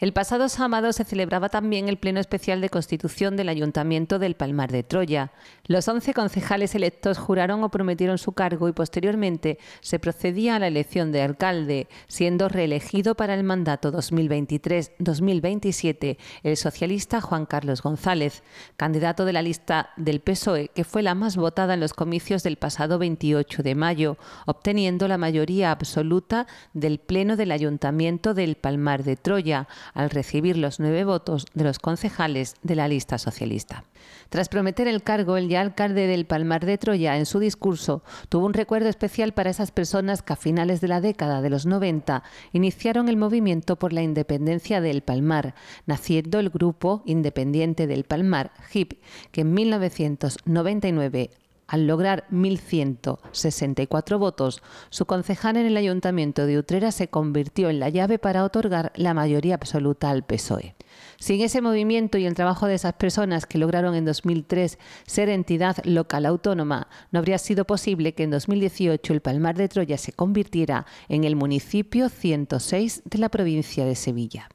El pasado sábado se celebraba también el Pleno Especial de Constitución del Ayuntamiento del Palmar de Troya. Los 11 concejales electos juraron o prometieron su cargo y posteriormente se procedía a la elección de alcalde, siendo reelegido para el mandato 2023-2027 el socialista Juan Carlos González, candidato de la lista del PSOE, que fue la más votada en los comicios del pasado 28 de mayo, obteniendo la mayoría absoluta del Pleno del Ayuntamiento del Palmar de Troya al recibir los nueve votos de los concejales de la lista socialista. Tras prometer el cargo, el ya alcalde del Palmar de Troya, en su discurso, tuvo un recuerdo especial para esas personas que a finales de la década de los 90 iniciaron el movimiento por la independencia del Palmar, naciendo el grupo independiente del Palmar, HIP, que en 1999 al lograr 1.164 votos, su concejal en el ayuntamiento de Utrera se convirtió en la llave para otorgar la mayoría absoluta al PSOE. Sin ese movimiento y el trabajo de esas personas que lograron en 2003 ser entidad local autónoma, no habría sido posible que en 2018 el Palmar de Troya se convirtiera en el municipio 106 de la provincia de Sevilla.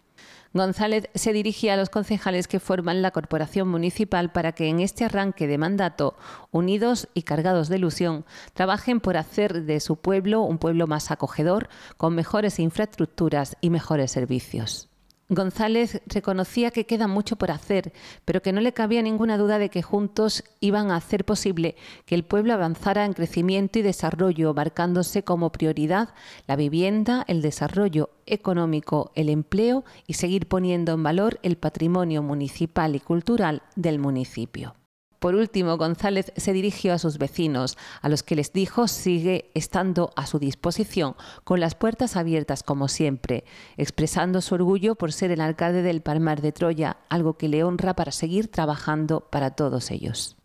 González se dirigía a los concejales que forman la corporación municipal para que en este arranque de mandato, unidos y cargados de ilusión, trabajen por hacer de su pueblo un pueblo más acogedor, con mejores infraestructuras y mejores servicios. González reconocía que queda mucho por hacer, pero que no le cabía ninguna duda de que juntos iban a hacer posible que el pueblo avanzara en crecimiento y desarrollo, marcándose como prioridad la vivienda, el desarrollo económico, el empleo y seguir poniendo en valor el patrimonio municipal y cultural del municipio. Por último, González se dirigió a sus vecinos, a los que les dijo sigue estando a su disposición, con las puertas abiertas como siempre, expresando su orgullo por ser el alcalde del Palmar de Troya, algo que le honra para seguir trabajando para todos ellos.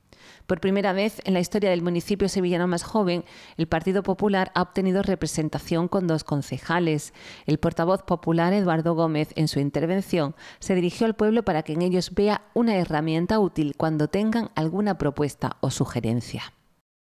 Por primera vez en la historia del municipio sevillano más joven, el Partido Popular ha obtenido representación con dos concejales. El portavoz popular Eduardo Gómez, en su intervención, se dirigió al pueblo para que en ellos vea una herramienta útil cuando tengan alguna propuesta o sugerencia.